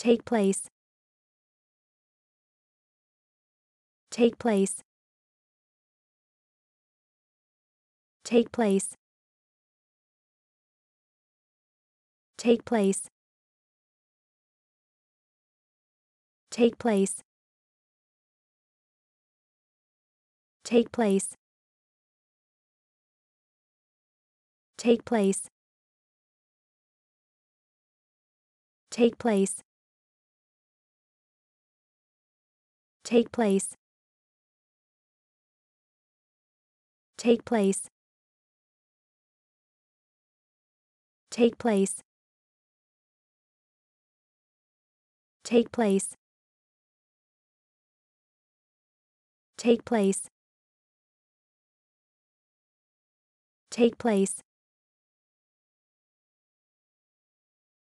Take place. Take place. Take place. Take place. Take place. Take place. Take place. Take place. take place take place take place take place take place take place